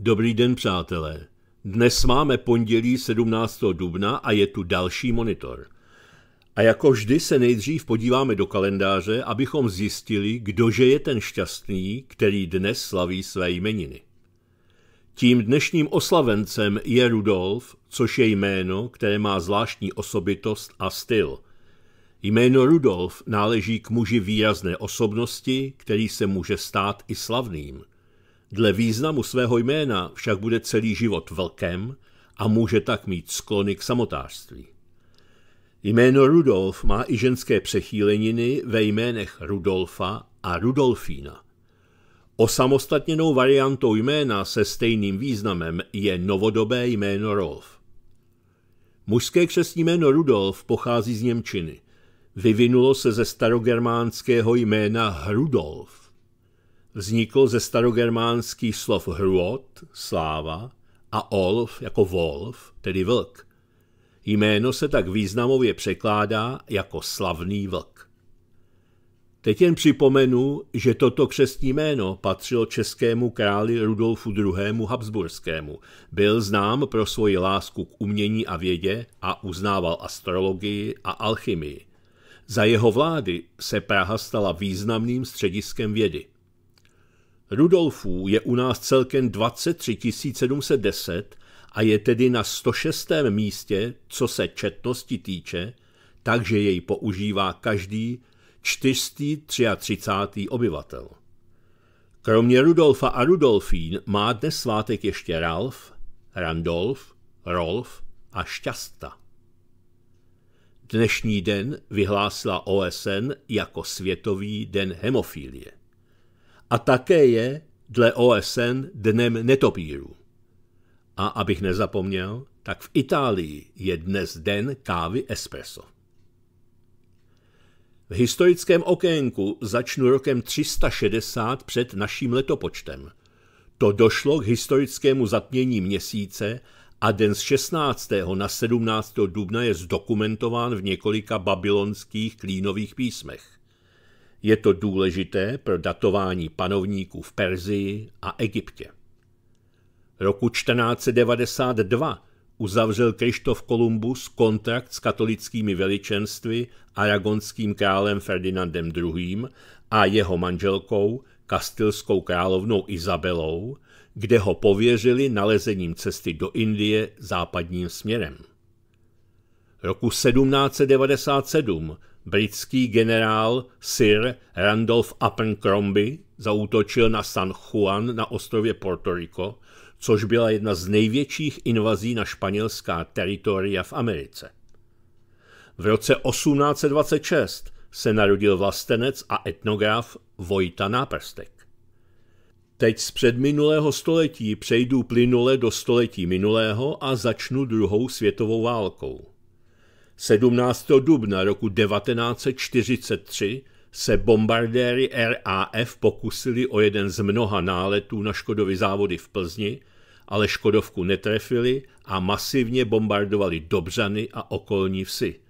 Dobrý den, přátelé. Dnes máme pondělí 17. dubna a je tu další monitor. A jako vždy se nejdřív podíváme do kalendáře, abychom zjistili, kdože je ten šťastný, který dnes slaví své jmeniny. Tím dnešním oslavencem je Rudolf, což je jméno, které má zvláštní osobitost a styl. Jméno Rudolf náleží k muži výrazné osobnosti, který se může stát i slavným – Dle významu svého jména však bude celý život vlkem a může tak mít sklony k samotářství. Jméno Rudolf má i ženské přechýleniny ve jménech Rudolfa a Rudolfína. Osamostatněnou variantou jména se stejným významem je novodobé jméno Rolf. Mužské křesní jméno Rudolf pochází z Němčiny. Vyvinulo se ze starogermánského jména Hrudolf vznikl ze starogermánských slov hruot, sláva, a olf jako wolf, tedy vlk. Jméno se tak významově překládá jako slavný vlk. Teď jen připomenu, že toto křestní jméno patřilo českému králi Rudolfu II. Habsburskému. Byl znám pro svoji lásku k umění a vědě a uznával astrologii a alchymii. Za jeho vlády se Praha stala významným střediskem vědy. Rudolfů je u nás celkem 23 710 a je tedy na 106. místě, co se četnosti týče, takže jej používá každý 433. obyvatel. Kromě Rudolfa a Rudolfín má dnes svátek ještě Ralf, Randolf, Rolf a Šťasta. Dnešní den vyhlásila OSN jako Světový den hemofilie a také je dle OSN dnem netopíru. A abych nezapomněl, tak v Itálii je dnes den kávy espresso. V historickém okénku začnu rokem 360 před naším letopočtem. To došlo k historickému zatmění měsíce a den z 16. na 17. dubna je zdokumentován v několika babylonských klínových písmech. Je to důležité pro datování panovníků v Perzii a Egyptě. Roku 1492 uzavřel Krištof Kolumbus kontrakt s katolickými veličenství aragonským králem Ferdinandem II. a jeho manželkou, kastilskou královnou Izabelou, kde ho pověřili nalezením cesty do Indie západním směrem. Roku 1797 britský generál Sir Randolph Abercrombie zautočil na San Juan na ostrově Puerto Rico, což byla jedna z největších invazí na španělská teritoria v Americe. V roce 1826 se narodil vlastenec a etnograf Vojta Náprstek. Teď z předminulého století přejdu plynule do století minulého a začnu druhou světovou válkou. 17. dubna roku 1943 se bombardéry RAF pokusili o jeden z mnoha náletů na Škodovy závody v Plzni, ale Škodovku netrefili a masivně bombardovali Dobřany a okolní vsi.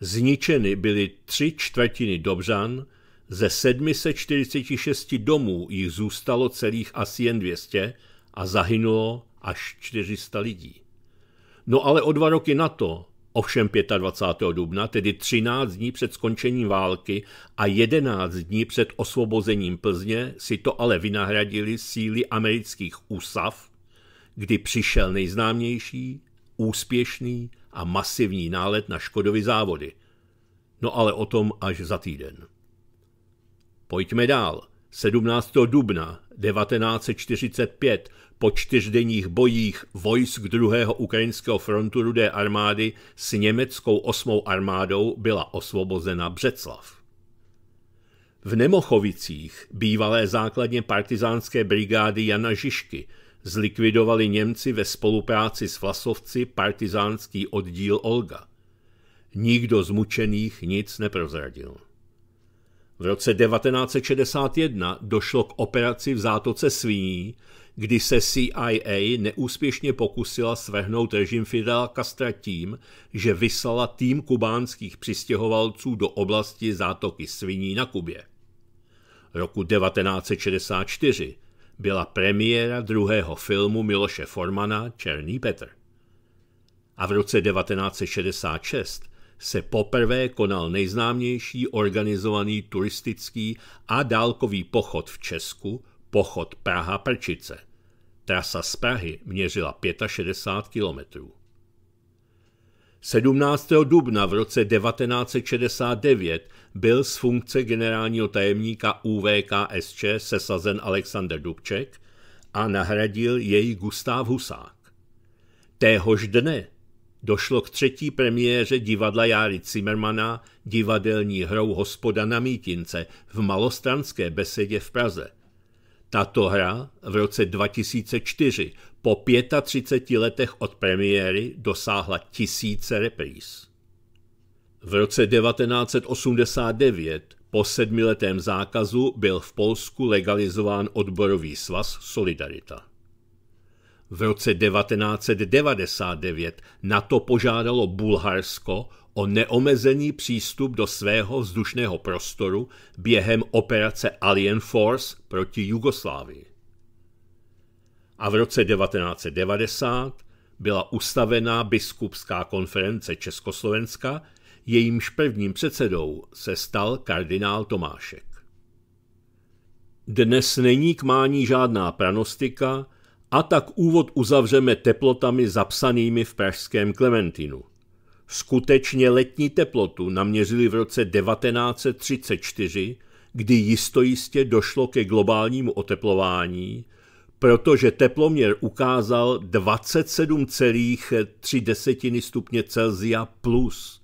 Zničeny byly tři čtvrtiny Dobřan, ze 746 domů jich zůstalo celých asi jen 200 a zahynulo až 400 lidí. No ale o dva roky na to Ovšem 25. dubna, tedy 13 dní před skončením války a 11 dní před osvobozením Plzně, si to ale vynahradili síly amerických úsav, kdy přišel nejznámější, úspěšný a masivní nálet na Škodovy závody. No ale o tom až za týden. Pojďme dál. 17. dubna 1945 po čtyřdenních bojích vojsk druhého ukrajinského frontu Rudé armády s německou osmou armádou byla osvobozena Břeclav. V Nemochovicích, bývalé základně partizánské brigády Jana Žižky, zlikvidovali Němci ve spolupráci s Vlasovci partizánský oddíl Olga. Nikdo z mučených nic neprozradil. V roce 1961 došlo k operaci v zátoce Sviní, kdy se CIA neúspěšně pokusila svrhnout režim Fidela Castra tím, že vyslala tým kubánských přistěhovalců do oblasti zátoky sviní na Kubě. Roku 1964 byla premiéra druhého filmu Miloše Formana Černý Petr. A v roce 1966 se poprvé konal nejznámější organizovaný turistický a dálkový pochod v Česku, pochod Praha Prčice. Trasa z Prahy měřila 65 kilometrů. 17. dubna v roce 1969 byl z funkce generálního tajemníka UVKSČ sesazen Alexander Dubček a nahradil jej Gustav Husák. Téhož dne došlo k třetí premiéře divadla Járy Cimmermana divadelní hrou Hospoda na Mítince v malostranské besedě v Praze – tato hra v roce 2004 po 35 letech od premiéry dosáhla tisíce repríz. V roce 1989 po sedmiletém zákazu byl v Polsku legalizován odborový svaz Solidarita. V roce 1999 NATO požádalo Bulharsko o neomezený přístup do svého vzdušného prostoru během operace Alien Force proti Jugoslávii. A v roce 1990 byla ustavená biskupská konference Československa, jejímž prvním předsedou se stal kardinál Tomášek. Dnes není k mání žádná pranostika, a tak úvod uzavřeme teplotami zapsanými v pražském Klementinu – skutečně letní teplotu naměřili v roce 1934, kdy jistojistě došlo ke globálnímu oteplování, protože teploměr ukázal 27,3 stupně Celsia plus,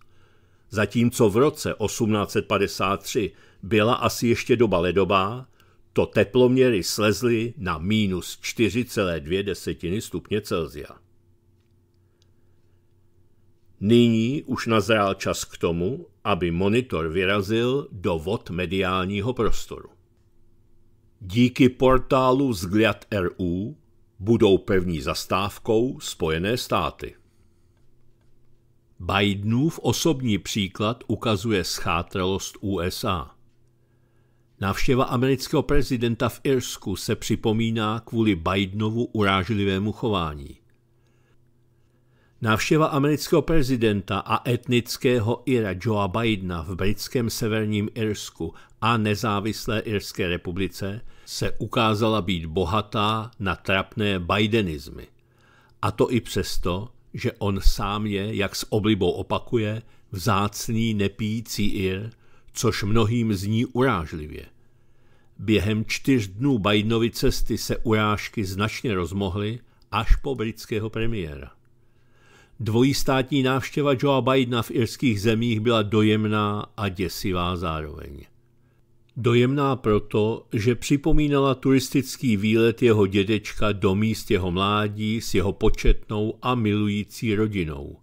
zatímco v roce 1853 byla asi ještě doba ledová, to teploměry slezly na minus 4,2 stupně Celsia. Nyní už nazrál čas k tomu, aby monitor vyrazil do vod mediálního prostoru. Díky portálu Zgliad RU budou první zastávkou Spojené státy. Bidenův osobní příklad ukazuje schátralost USA. Návštěva amerického prezidenta v Irsku se připomíná kvůli Bidenovu urážlivému chování. Návštěva amerického prezidenta a etnického Ira Joea Bidena v britském severním Irsku a nezávislé Irské republice se ukázala být bohatá na trapné Bidenizmy. A to i přesto, že on sám je, jak s oblibou opakuje, vzácný nepíjící Ir, což mnohým zní urážlivě. Během čtyř dnů Bidenovy cesty se urážky značně rozmohly až po britského premiéra. Dvojí státní návštěva Joea Bidena v irských zemích byla dojemná a děsivá zároveň. Dojemná proto, že připomínala turistický výlet jeho dědečka do míst jeho mládí s jeho početnou a milující rodinou.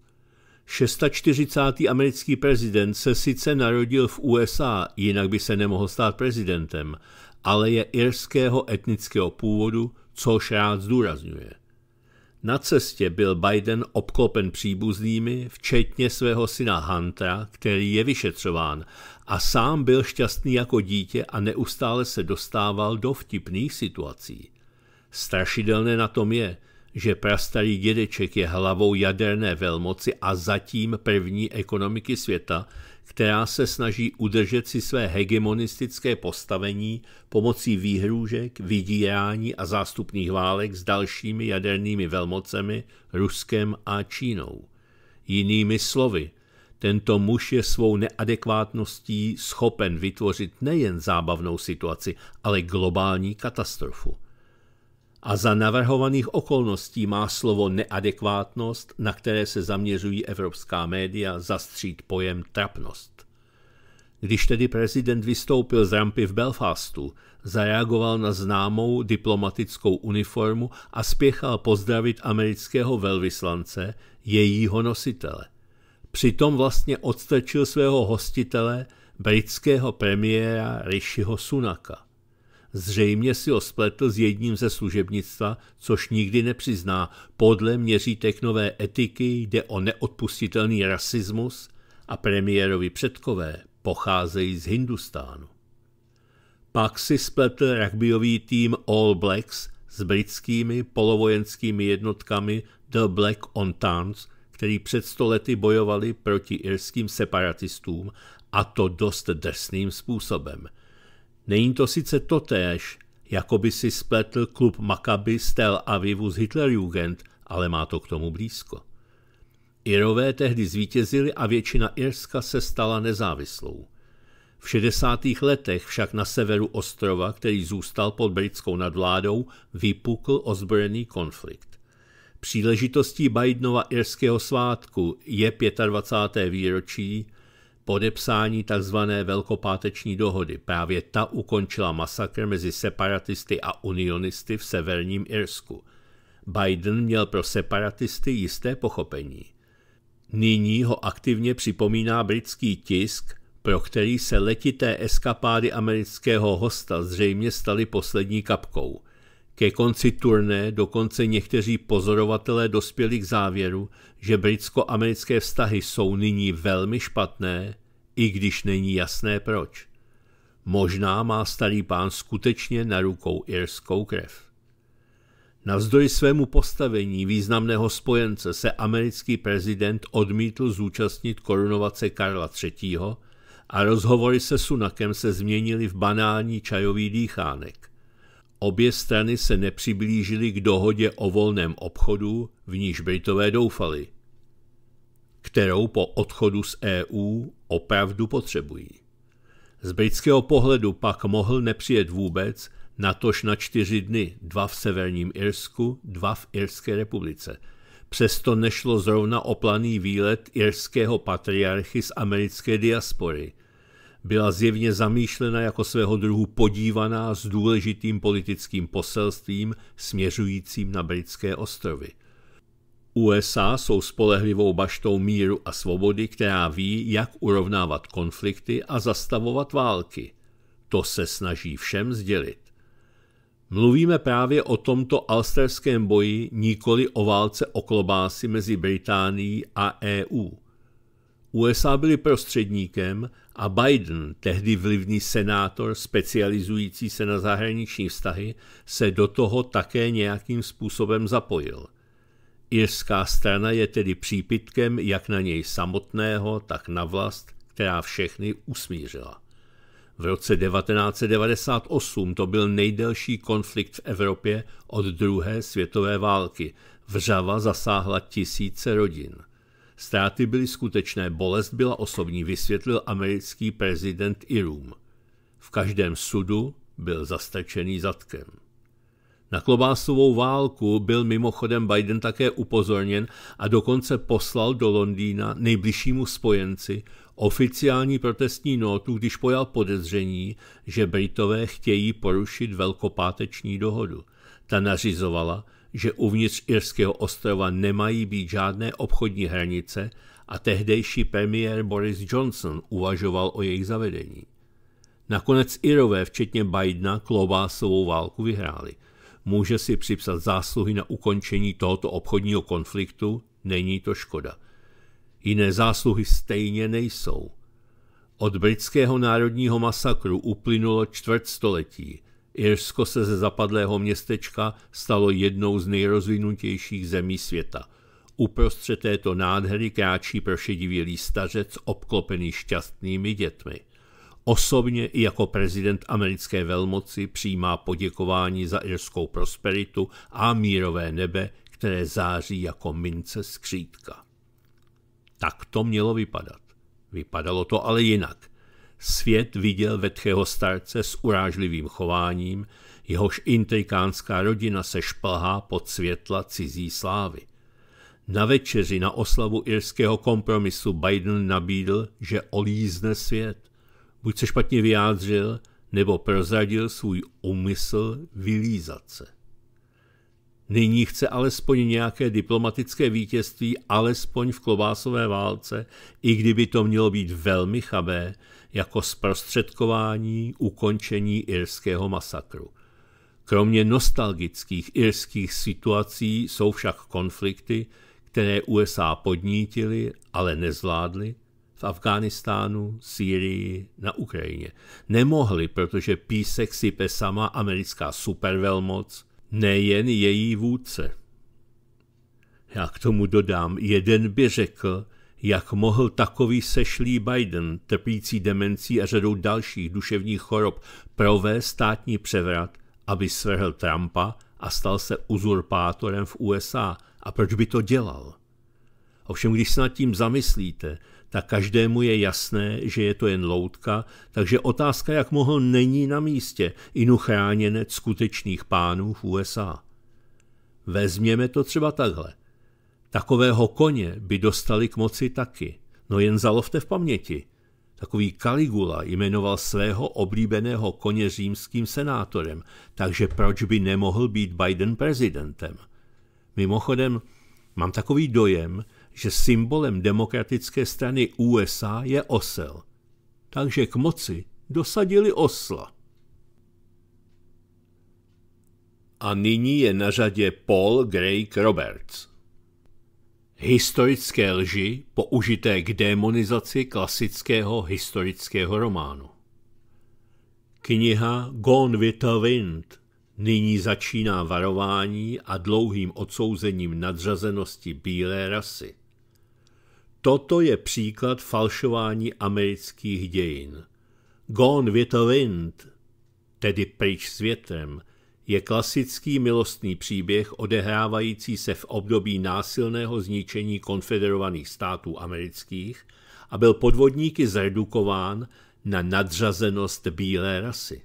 640. americký prezident se sice narodil v USA, jinak by se nemohl stát prezidentem, ale je irského etnického původu, což rád zdůrazňuje. Na cestě byl Biden obklopen příbuznými, včetně svého syna Huntera, který je vyšetřován, a sám byl šťastný jako dítě a neustále se dostával do vtipných situací. Strašidelné na tom je, že prastarý dědeček je hlavou jaderné velmoci a zatím první ekonomiky světa, která se snaží udržet si své hegemonistické postavení pomocí výhrůžek, vydírání a zástupných válek s dalšími jadernými velmocemi, Ruskem a Čínou. Jinými slovy, tento muž je svou neadekvátností schopen vytvořit nejen zábavnou situaci, ale globální katastrofu – a za navrhovaných okolností má slovo neadekvátnost, na které se zaměřují evropská média, zastřít pojem trapnost. Když tedy prezident vystoupil z rampy v Belfastu, zareagoval na známou diplomatickou uniformu a spěchal pozdravit amerického velvyslance, jejího nositele. Přitom vlastně odstrčil svého hostitele, britského premiéra Rishiho Sunaka. Zřejmě si ho spletl s jedním ze služebnictva, což nikdy nepřizná. Podle měřítek nové etiky jde o neodpustitelný rasismus a premiérovi předkové pocházejí z Hindustánu. Pak si spletl rugbyový tým All Blacks s britskými polovojenskými jednotkami The Black On Towns, který před stolety bojovali proti irským separatistům a to dost drsným způsobem – Není to sice totéž, jako by si spletl klub Maccabi z Tel Avivu z Hitlerjugend, ale má to k tomu blízko. Irové tehdy zvítězili a většina Irska se stala nezávislou. V 60. letech však na severu ostrova, který zůstal pod britskou nadvládou, vypukl ozbrojený konflikt. Příležitostí Bidenova irského svátku je 25. výročí podepsání tzv. velkopáteční dohody. Právě ta ukončila masakr mezi separatisty a unionisty v severním Irsku. Biden měl pro separatisty jisté pochopení. Nyní ho aktivně připomíná britský tisk, pro který se letité eskapády amerického hosta zřejmě staly poslední kapkou – ke konci turné dokonce někteří pozorovatelé dospěli k závěru, že britsko-americké vztahy jsou nyní velmi špatné, i když není jasné proč. Možná má starý pán skutečně na rukou irskou krev. Navzdory svému postavení významného spojence se americký prezident odmítl zúčastnit korunovace Karla III. a rozhovory se Sunakem se změnily v banální čajový dýchánek. Obě strany se nepřiblížily k dohodě o volném obchodu, v níž Britové doufali, kterou po odchodu z EU opravdu potřebují. Z britského pohledu pak mohl nepřijet vůbec, natož na čtyři dny, dva v severním Irsku, dva v Irské republice. Přesto nešlo zrovna o planý výlet irského patriarchy z americké diaspory, byla zjevně zamýšlena jako svého druhu podívaná s důležitým politickým poselstvím směřujícím na britské ostrovy. USA jsou spolehlivou baštou míru a svobody, která ví, jak urovnávat konflikty a zastavovat války. To se snaží všem sdělit. Mluvíme právě o tomto alsterském boji, nikoli o válce o klobásy mezi Británií a EU – USA byly prostředníkem a Biden, tehdy vlivný senátor specializující se na zahraniční vztahy, se do toho také nějakým způsobem zapojil. Irská strana je tedy přípitkem jak na něj samotného, tak na vlast, která všechny usmířila. V roce 1998 to byl nejdelší konflikt v Evropě od druhé světové války. Vřava zasáhla tisíce rodin. Ztráty byly skutečné, bolest byla osobní, vysvětlil americký prezident Irum. V každém sudu byl zastrčený zadkem. Na klobásovou válku byl mimochodem Biden také upozorněn a dokonce poslal do Londýna nejbližšímu spojenci oficiální protestní notu, když pojal podezření, že Britové chtějí porušit velkopáteční dohodu. Ta nařizovala, že uvnitř Irského ostrova nemají být žádné obchodní hranice a tehdejší premiér Boris Johnson uvažoval o jejich zavedení. Nakonec Irové, včetně Bidena, klobásovou válku vyhráli. Může si připsat zásluhy na ukončení tohoto obchodního konfliktu, není to škoda. Jiné zásluhy stejně nejsou. Od britského národního masakru uplynulo čtvrt století – Irsko se ze zapadlého městečka stalo jednou z nejrozvinutějších zemí světa. Uprostřed této nádhery kráčí prošedivělý stařec obklopený šťastnými dětmi. Osobně i jako prezident americké velmoci přijímá poděkování za irskou prosperitu a mírové nebe, které září jako mince skřítka. Tak to mělo vypadat. Vypadalo to ale jinak svět viděl vetchého starce s urážlivým chováním, jehož intrikánská rodina se šplhá pod světla cizí slávy. Na večeři na oslavu irského kompromisu Biden nabídl, že olízne svět. Buď se špatně vyjádřil, nebo prozradil svůj úmysl vylízat se. Nyní chce alespoň nějaké diplomatické vítězství, alespoň v klobásové válce, i kdyby to mělo být velmi chabé, jako zprostředkování ukončení irského masakru. Kromě nostalgických irských situací jsou však konflikty, které USA podnítili, ale nezvládli, v Afghánistánu, Sýrii, na Ukrajině. Nemohli, protože písek sype sama americká supervelmoc, nejen její vůdce. Já k tomu dodám, jeden by řekl, jak mohl takový sešlý Biden, trpící demencí a řadou dalších duševních chorob, provést státní převrat, aby svrhl Trumpa a stal se uzurpátorem v USA. A proč by to dělal? Ovšem, když se nad tím zamyslíte, tak každému je jasné, že je to jen loutka, takže otázka, jak mohl, není na místě, inu chráněnec skutečných pánů v USA. Vezměme to třeba takhle. Takového koně by dostali k moci taky. No jen zalovte v paměti. Takový Kaligula jmenoval svého oblíbeného koně římským senátorem, takže proč by nemohl být Biden prezidentem? Mimochodem, mám takový dojem, že symbolem demokratické strany USA je osel. Takže k moci dosadili osla. A nyní je na řadě Paul Greg Roberts. Historické lži použité k démonizaci klasického historického románu. Kniha Gone with the Wind nyní začíná varování a dlouhým odsouzením nadřazenosti bílé rasy. Toto je příklad falšování amerických dějin. Gone with the Wind, tedy pryč s větrem, je klasický milostný příběh odehrávající se v období násilného zničení konfederovaných států amerických a byl podvodníky zredukován na nadřazenost bílé rasy.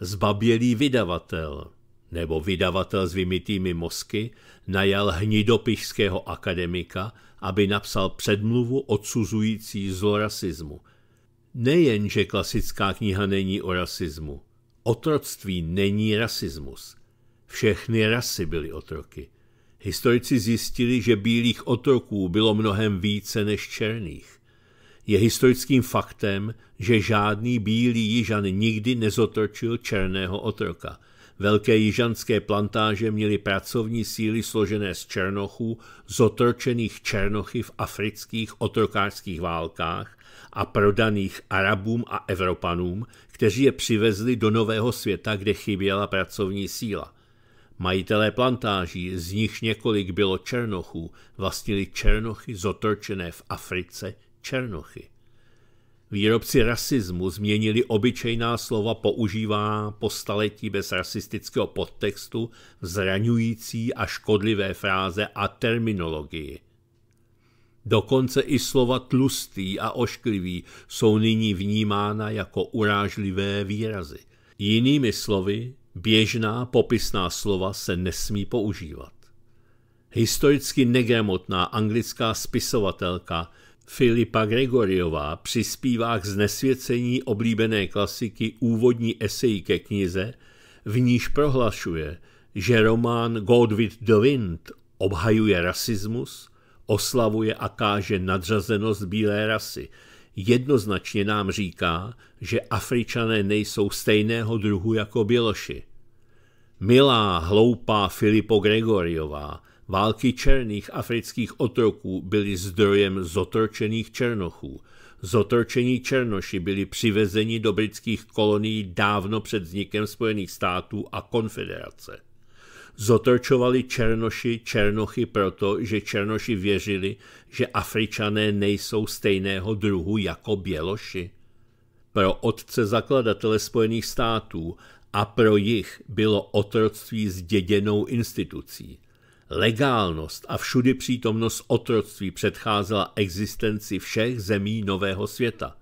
Zbabělý vydavatel nebo vydavatel s vymitými mozky najal hnidopišského akademika, aby napsal předmluvu odsuzující zlo rasismu. Nejenže klasická kniha není o rasismu, Otroctví není rasismus. Všechny rasy byly otroky. Historici zjistili, že bílých otroků bylo mnohem více než černých. Je historickým faktem, že žádný bílý jižan nikdy nezotročil černého otroka. Velké jižanské plantáže měly pracovní síly složené z černochů, zotročených černochy v afrických otrokářských válkách a prodaných Arabům a Evropanům, kteří je přivezli do nového světa, kde chyběla pracovní síla. Majitelé plantáží, z nich několik bylo černochů, vlastnili černochy zotročené v Africe černochy. Výrobci rasismu změnili obyčejná slova používá po staletí bez rasistického podtextu, zraňující a škodlivé fráze a terminologii. Dokonce i slova tlustý a ošklivý jsou nyní vnímána jako urážlivé výrazy. Jinými slovy, běžná popisná slova se nesmí používat. Historicky negramotná anglická spisovatelka Filipa Gregoriová přispívá k znesvěcení oblíbené klasiky úvodní esej ke knize, v níž prohlašuje, že román God with the Wind obhajuje rasismus – oslavuje a káže nadřazenost bílé rasy. Jednoznačně nám říká, že Afričané nejsou stejného druhu jako Biloši. Milá, hloupá Filipo Gregoriová, války černých afrických otroků byly zdrojem zotročených černochů. Zotročení černoši byli přivezeni do britských kolonií dávno před vznikem Spojených států a konfederace zotročovali Černoši Černochy proto, že Černoši věřili, že Afričané nejsou stejného druhu jako Běloši. Pro otce zakladatele Spojených států a pro jich bylo otroctví zděděnou institucí. Legálnost a všudy přítomnost otroctví předcházela existenci všech zemí Nového světa.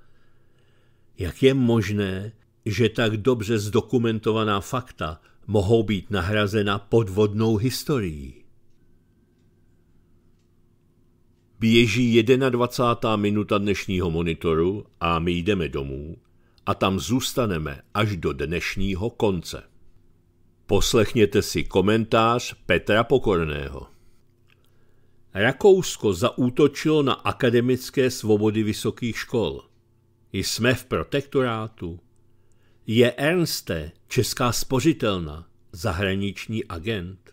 Jak je možné, že tak dobře zdokumentovaná fakta mohou být nahrazena podvodnou historií. Běží 21. minuta dnešního monitoru a my jdeme domů a tam zůstaneme až do dnešního konce. Poslechněte si komentář Petra Pokorného. Rakousko zaútočilo na akademické svobody vysokých škol. Jsme v protektorátu. Je Ernste česká spořitelna zahraniční agent?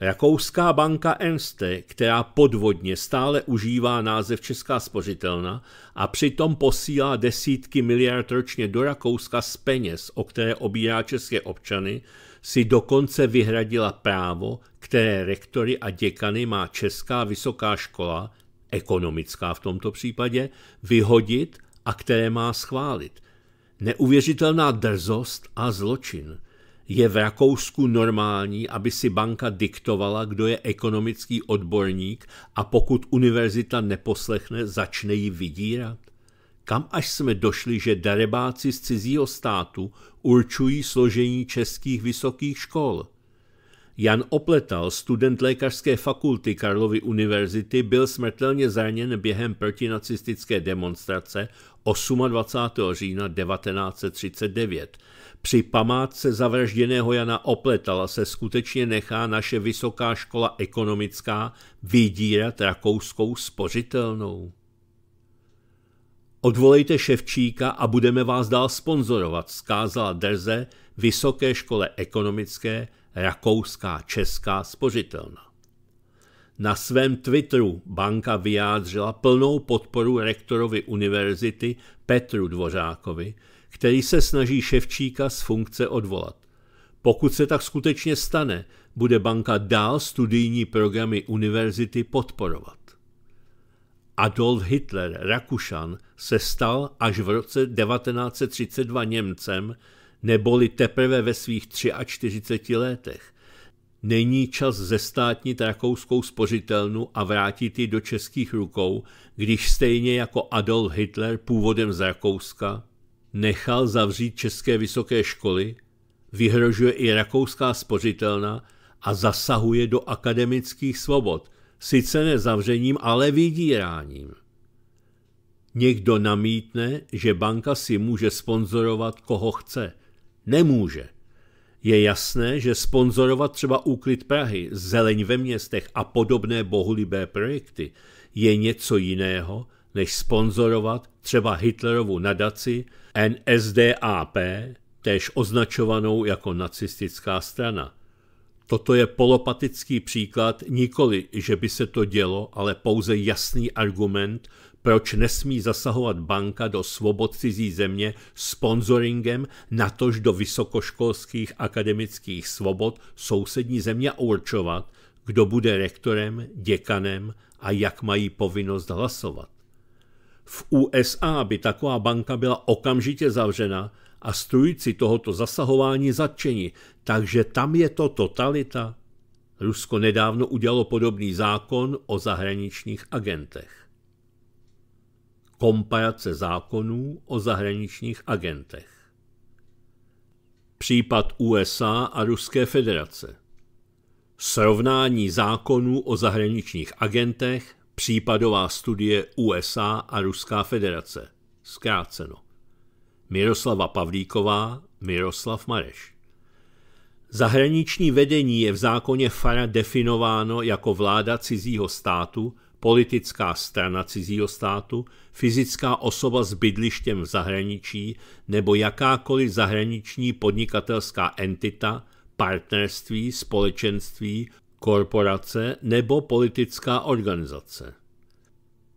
Rakouská banka Ernste, která podvodně stále užívá název Česká spořitelna a přitom posílá desítky miliard ročně do Rakouska z peněz, o které obírá české občany, si dokonce vyhradila právo, které rektory a děkany má Česká vysoká škola, ekonomická v tomto případě, vyhodit a které má schválit. Neuvěřitelná drzost a zločin. Je v Rakousku normální, aby si banka diktovala, kdo je ekonomický odborník a pokud univerzita neposlechne, začne ji vydírat? Kam až jsme došli, že darebáci z cizího státu určují složení českých vysokých škol? Jan Opletal, student lékařské fakulty Karlovy univerzity, byl smrtelně zraněn během protinacistické demonstrace 28. října 1939. Při památce zavražděného Jana Opletala se skutečně nechá naše vysoká škola ekonomická vydírat rakouskou spořitelnou. Odvolejte Ševčíka a budeme vás dál sponzorovat, skázala Drze Vysoké škole ekonomické rakouská, česká spořitelna. Na svém Twitteru banka vyjádřila plnou podporu rektorovi univerzity Petru Dvořákovi, který se snaží Ševčíka z funkce odvolat. Pokud se tak skutečně stane, bude banka dál studijní programy univerzity podporovat. Adolf Hitler, Rakušan, se stal až v roce 1932 Němcem, neboli teprve ve svých 43 letech. Není čas zestátnit rakouskou spořitelnu a vrátit ji do českých rukou, když stejně jako Adolf Hitler původem z Rakouska nechal zavřít české vysoké školy, vyhrožuje i rakouská spořitelna a zasahuje do akademických svobod, sice zavřením ale vydíráním. Někdo namítne, že banka si může sponzorovat, koho chce, Nemůže. Je jasné, že sponzorovat třeba úklid Prahy, zeleň ve městech a podobné bohulibé projekty je něco jiného, než sponzorovat třeba Hitlerovu nadaci NSDAP, též označovanou jako nacistická strana. Toto je polopatický příklad nikoli, že by se to dělo, ale pouze jasný argument proč nesmí zasahovat banka do svobod cizí země sponsoringem natož do vysokoškolských akademických svobod sousední země určovat, kdo bude rektorem, děkanem a jak mají povinnost hlasovat. V USA by taková banka byla okamžitě zavřena a strujci tohoto zasahování zatčeni, takže tam je to totalita. Rusko nedávno udělalo podobný zákon o zahraničních agentech komparace zákonů o zahraničních agentech. Případ USA a Ruské federace. Srovnání zákonů o zahraničních agentech, případová studie USA a Ruská federace. Zkráceno. Miroslava Pavlíková, Miroslav Mareš. Zahraniční vedení je v zákoně FARA definováno jako vláda cizího státu politická strana cizího státu, fyzická osoba s bydlištěm v zahraničí nebo jakákoliv zahraniční podnikatelská entita, partnerství, společenství, korporace nebo politická organizace.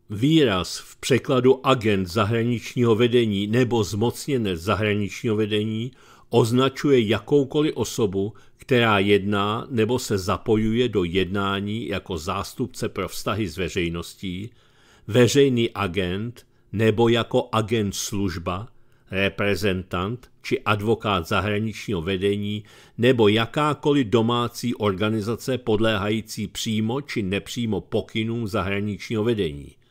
Výraz v překladu agent zahraničního vedení nebo zmocněnec zahraničního vedení označuje jakoukoliv osobu, která jedná nebo se zapojuje do jednání jako zástupce pro vztahy s veřejností, veřejný agent nebo jako agent služba, reprezentant či advokát zahraničního vedení nebo jakákoliv domácí organizace podléhající přímo či nepřímo pokynům zahraničního vedení –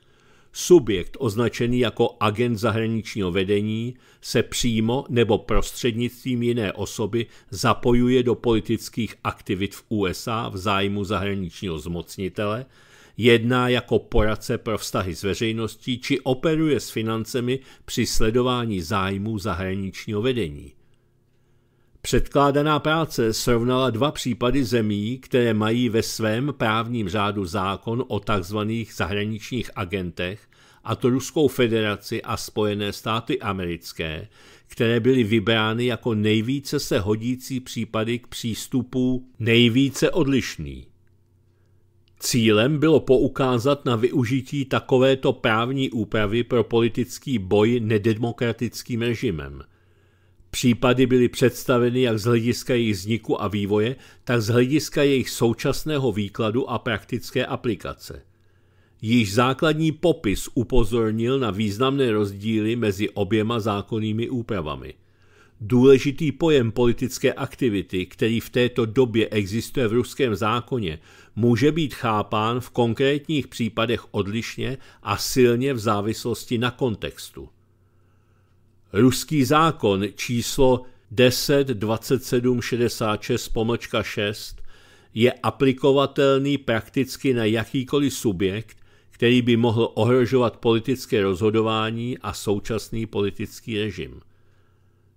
Subjekt označený jako agent zahraničního vedení se přímo nebo prostřednictvím jiné osoby zapojuje do politických aktivit v USA v zájmu zahraničního zmocnitele, jedná jako poradce pro vztahy s veřejností či operuje s financemi při sledování zájmu zahraničního vedení. Předkládaná práce srovnala dva případy zemí, které mají ve svém právním řádu zákon o tzv. zahraničních agentech, a to Ruskou federaci a Spojené státy americké, které byly vybrány jako nejvíce se hodící případy k přístupu nejvíce odlišný. Cílem bylo poukázat na využití takovéto právní úpravy pro politický boj nedemokratickým režimem – Případy byly představeny jak z hlediska jejich vzniku a vývoje, tak z hlediska jejich současného výkladu a praktické aplikace. Již základní popis upozornil na významné rozdíly mezi oběma zákonnými úpravami. Důležitý pojem politické aktivity, který v této době existuje v ruském zákoně, může být chápán v konkrétních případech odlišně a silně v závislosti na kontextu. Ruský zákon číslo 102766 pomlčka 6 je aplikovatelný prakticky na jakýkoliv subjekt, který by mohl ohrožovat politické rozhodování a současný politický režim.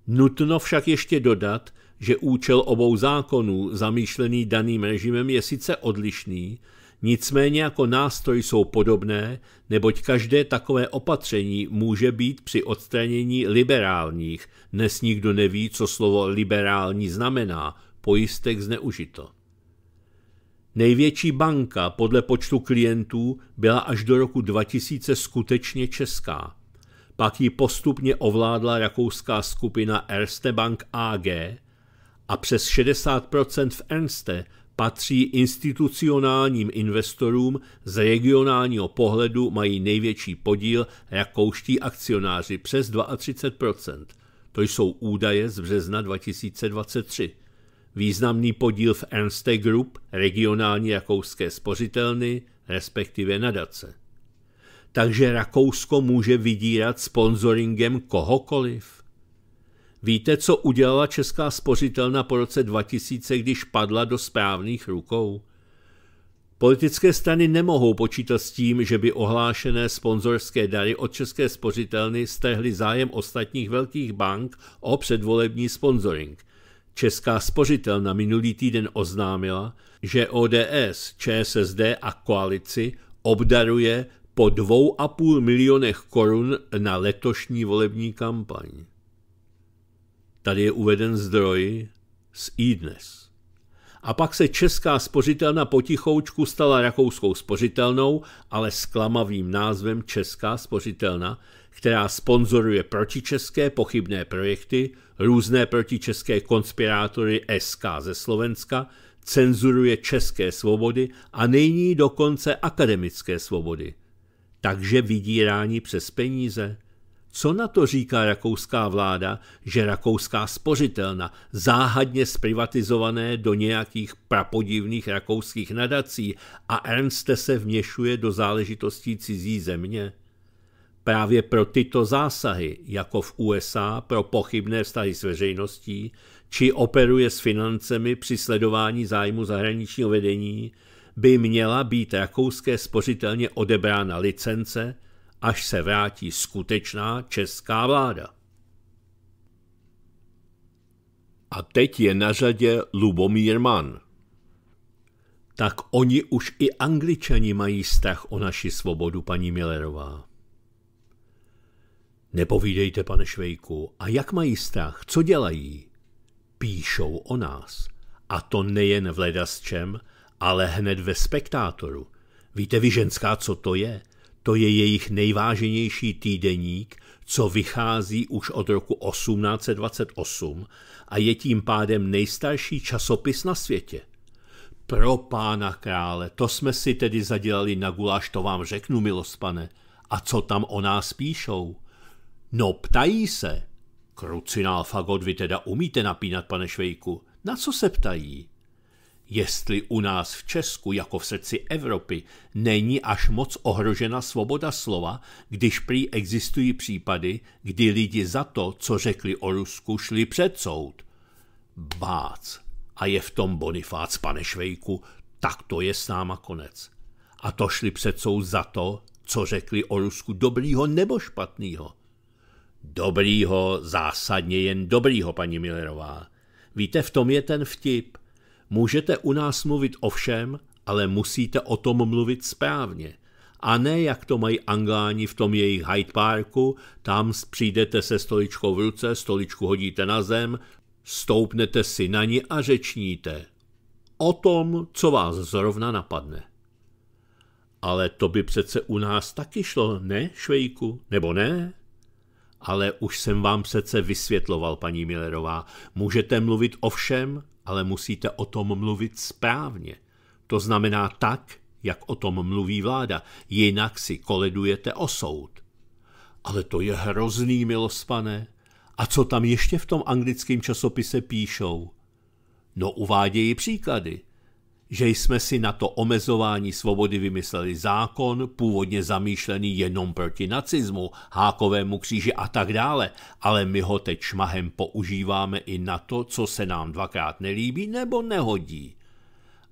Nutno však ještě dodat, že účel obou zákonů zamýšlený daným režimem je sice odlišný, Nicméně jako nástroj jsou podobné, neboť každé takové opatření může být při odstranění liberálních, dnes nikdo neví, co slovo liberální znamená, pojistek zneužito. Největší banka podle počtu klientů byla až do roku 2000 skutečně česká. Pak ji postupně ovládla rakouská skupina Erste Bank AG a přes 60% v Ernste patří institucionálním investorům, z regionálního pohledu mají největší podíl rakouští akcionáři přes 32%. To jsou údaje z března 2023. Významný podíl v Ernste Group, regionální rakouské spořitelny, respektive nadace. Takže Rakousko může vydírat sponsoringem kohokoliv. Víte, co udělala Česká spořitelna po roce 2000, když padla do správných rukou? Politické strany nemohou počítat s tím, že by ohlášené sponzorské dary od České spořitelny strhly zájem ostatních velkých bank o předvolební sponsoring. Česká spořitelna minulý týden oznámila, že ODS, ČSSD a koalici obdaruje po dvou a půl milionech korun na letošní volební kampaň. Tady je uveden zdroj z iDnes. A pak se česká spořitelna potichoučku stala rakouskou spořitelnou, ale s klamavým názvem Česká spořitelna, která sponzoruje protičeské pochybné projekty, různé protičeské konspirátory SK ze Slovenska, cenzuruje české svobody a nyní dokonce akademické svobody. Takže vydírání přes peníze – co na to říká rakouská vláda, že rakouská spořitelna, záhadně zprivatizované do nějakých prapodivných rakouských nadací a Ernste se vměšuje do záležitostí cizí země? Právě pro tyto zásahy, jako v USA pro pochybné vztahy s veřejností, či operuje s financemi při sledování zájmu zahraničního vedení, by měla být rakouské spořitelně odebrána licence, až se vrátí skutečná česká vláda. A teď je na řadě Lubomír Mann. Tak oni už i angličani mají strach o naši svobodu, paní Millerová. Nepovídejte, pane Švejku, a jak mají strach, co dělají? Píšou o nás. A to nejen v ledasčem, ale hned ve spektátoru. Víte vy, ženská, co to je? To je jejich nejváženější týdeník, co vychází už od roku 1828 a je tím pádem nejstarší časopis na světě. Pro pána krále, to jsme si tedy zadělali na guláš, to vám řeknu, pane. A co tam o nás píšou? No, ptají se. Krucinál fagot vy teda umíte napínat, pane Švejku. Na co se ptají? jestli u nás v Česku, jako v srdci Evropy, není až moc ohrožena svoboda slova, když prý existují případy, kdy lidi za to, co řekli o Rusku, šli před soud. Bác. A je v tom Bonifác, pane Švejku, tak to je s náma konec. A to šli před soud za to, co řekli o Rusku dobrýho nebo špatného. Dobrýho, zásadně jen dobrýho, paní Millerová. Víte, v tom je ten vtip – Můžete u nás mluvit o všem, ale musíte o tom mluvit správně. A ne, jak to mají angláni v tom jejich Hyde Parku, tam přijdete se stoličkou v ruce, stoličku hodíte na zem, stoupnete si na ní a řečníte. O tom, co vás zrovna napadne. Ale to by přece u nás taky šlo, ne, Švejku? Nebo ne? Ale už jsem vám přece vysvětloval, paní Millerová. Můžete mluvit o všem, ale musíte o tom mluvit správně. To znamená tak, jak o tom mluví vláda, jinak si koledujete o soud. Ale to je hrozný, milospané. A co tam ještě v tom anglickém časopise píšou? No uvádějí příklady že jsme si na to omezování svobody vymysleli zákon, původně zamýšlený jenom proti nacismu, hákovému kříži a tak dále, ale my ho teď šmahem používáme i na to, co se nám dvakrát nelíbí nebo nehodí.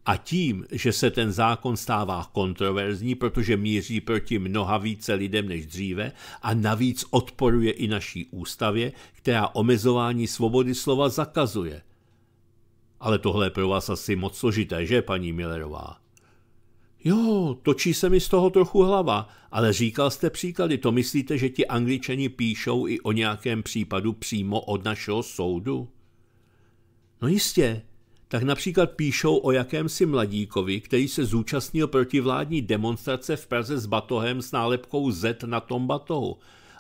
A tím, že se ten zákon stává kontroverzní, protože míří proti mnoha více lidem než dříve a navíc odporuje i naší ústavě, která omezování svobody slova zakazuje – ale tohle je pro vás asi moc složité, že, paní Millerová? Jo, točí se mi z toho trochu hlava, ale říkal jste příklady, to myslíte, že ti angličani píšou i o nějakém případu přímo od našeho soudu? No jistě, tak například píšou o jakémsi mladíkovi, který se zúčastnil protivládní demonstrace v Praze s batohem s nálepkou Z na tom batohu.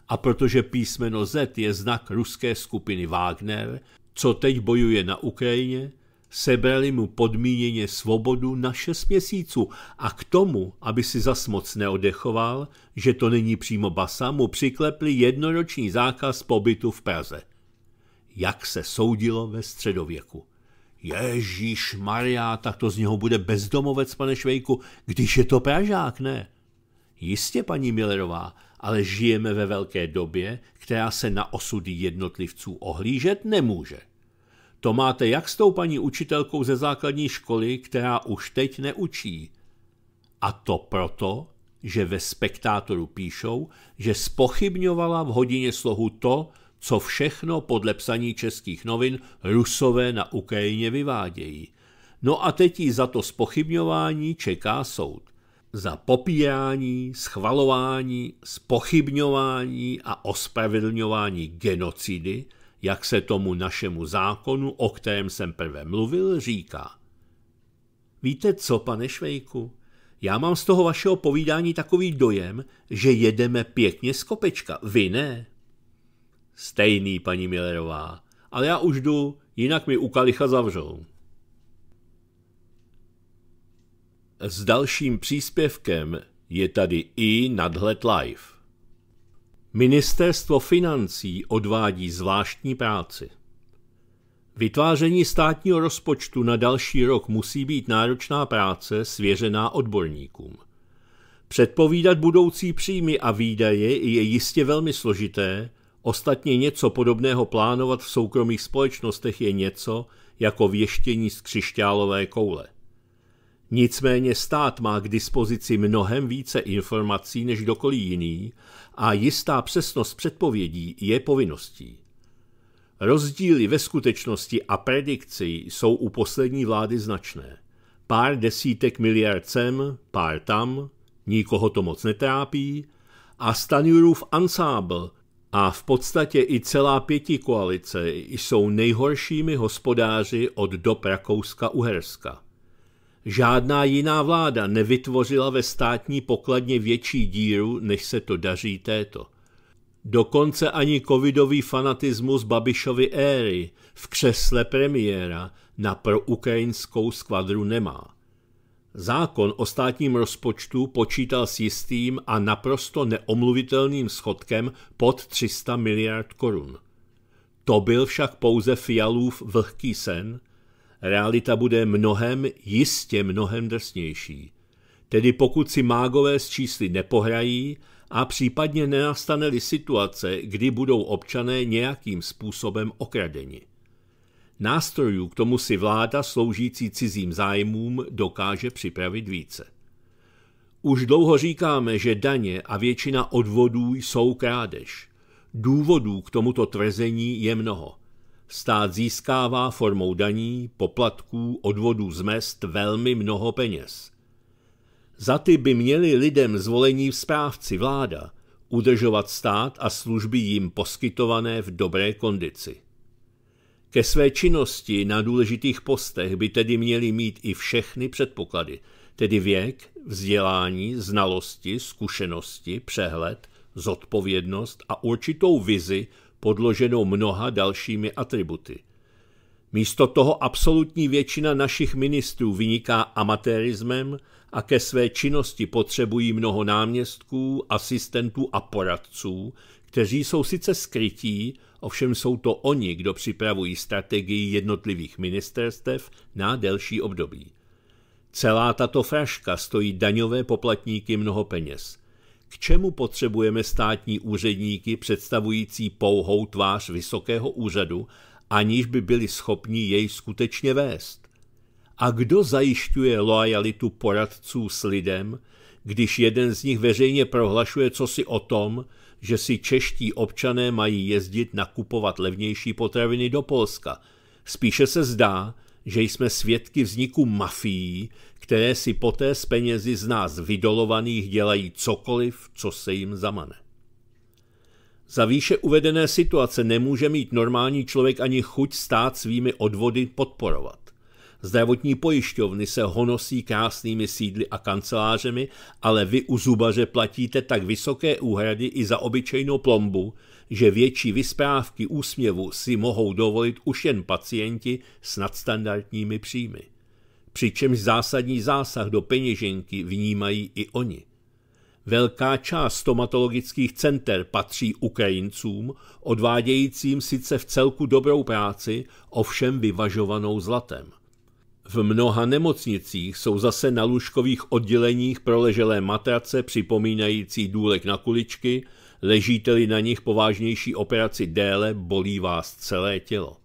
A protože písmeno Z je znak ruské skupiny Wagner, co teď bojuje na Ukrajině, sebrali mu podmíněně svobodu na šest měsíců a k tomu, aby si zas moc neodechoval, že to není přímo basa, mu přiklepli jednoroční zákaz pobytu v Praze. Jak se soudilo ve středověku. Ježíš Maria, tak to z něho bude bezdomovec, pane Švejku, když je to Pražák, ne? Jistě, paní Millerová, ale žijeme ve velké době, která se na osudy jednotlivců ohlížet nemůže. To máte jak s tou paní učitelkou ze základní školy, která už teď neučí. A to proto, že ve spektátoru píšou, že spochybňovala v hodině slohu to, co všechno podle psaní českých novin rusové na Ukrajině vyvádějí. No a teď jí za to spochybňování čeká soud. Za popírání, schvalování, spochybňování a ospravedlňování genocidy – jak se tomu našemu zákonu, o kterém jsem prve mluvil, říká. Víte co, pane Švejku, já mám z toho vašeho povídání takový dojem, že jedeme pěkně z kopečka, vy ne? Stejný, paní Millerová, ale já už jdu, jinak mi u kalicha zavřou. S dalším příspěvkem je tady i Nadhled Live. Ministerstvo financí odvádí zvláštní práci. Vytváření státního rozpočtu na další rok musí být náročná práce svěřená odborníkům. Předpovídat budoucí příjmy a výdaje je jistě velmi složité, ostatně něco podobného plánovat v soukromých společnostech je něco jako věštění z křišťálové koule. Nicméně stát má k dispozici mnohem více informací než dokoliv jiný a jistá přesnost předpovědí je povinností. Rozdíly ve skutečnosti a predikci jsou u poslední vlády značné. Pár desítek miliard sem, pár tam, nikoho to moc netrápí, a Stanjurův ansábl a v podstatě i celá pěti koalice jsou nejhoršími hospodáři od dob Rakouska-Uherska. Žádná jiná vláda nevytvořila ve státní pokladně větší díru, než se to daří této. Dokonce ani covidový fanatismus Babišovy éry v křesle premiéra na proukrajinskou skvadru nemá. Zákon o státním rozpočtu počítal s jistým a naprosto neomluvitelným schodkem pod 300 miliard korun. To byl však pouze Fialův vlhký sen – realita bude mnohem, jistě mnohem drsnější. Tedy pokud si mágové z čísly nepohrají a případně nenastane-li situace, kdy budou občané nějakým způsobem okradeni. Nástrojů k tomu si vláda sloužící cizím zájmům dokáže připravit více. Už dlouho říkáme, že daně a většina odvodů jsou krádež. Důvodů k tomuto tvrzení je mnoho – stát získává formou daní, poplatků, odvodů z mest velmi mnoho peněz. Za ty by měli lidem zvolení v správci vláda udržovat stát a služby jim poskytované v dobré kondici. Ke své činnosti na důležitých postech by tedy měli mít i všechny předpoklady, tedy věk, vzdělání, znalosti, zkušenosti, přehled, zodpovědnost a určitou vizi podloženou mnoha dalšími atributy. Místo toho absolutní většina našich ministrů vyniká amatérismem a ke své činnosti potřebují mnoho náměstků, asistentů a poradců, kteří jsou sice skrytí, ovšem jsou to oni, kdo připravují strategii jednotlivých ministerstev na delší období. Celá tato fraška stojí daňové poplatníky mnoho peněz – k čemu potřebujeme státní úředníky představující pouhou tvář vysokého úřadu, aniž by byli schopni jej skutečně vést? A kdo zajišťuje loajalitu poradců s lidem, když jeden z nich veřejně prohlašuje cosi o tom, že si čeští občané mají jezdit nakupovat levnější potraviny do Polska. Spíše se zdá, že jsme svědky vzniku mafií, které si poté z penězi z nás vydolovaných dělají cokoliv, co se jim zamane. Za výše uvedené situace nemůže mít normální člověk ani chuť stát svými odvody podporovat. Zdravotní pojišťovny se honosí krásnými sídly a kancelářemi, ale vy u zubaře platíte tak vysoké úhrady i za obyčejnou plombu, že větší vysprávky úsměvu si mohou dovolit už jen pacienti s nadstandardními příjmy. Přičemž zásadní zásah do peněženky vnímají i oni. Velká část stomatologických center patří Ukrajincům, odvádějícím sice v celku dobrou práci, ovšem vyvažovanou zlatem. V mnoha nemocnicích jsou zase na lůžkových odděleních proleželé matrace připomínající důlek na kuličky, Ležíte-li na nich po vážnější operaci déle, bolí vás celé tělo.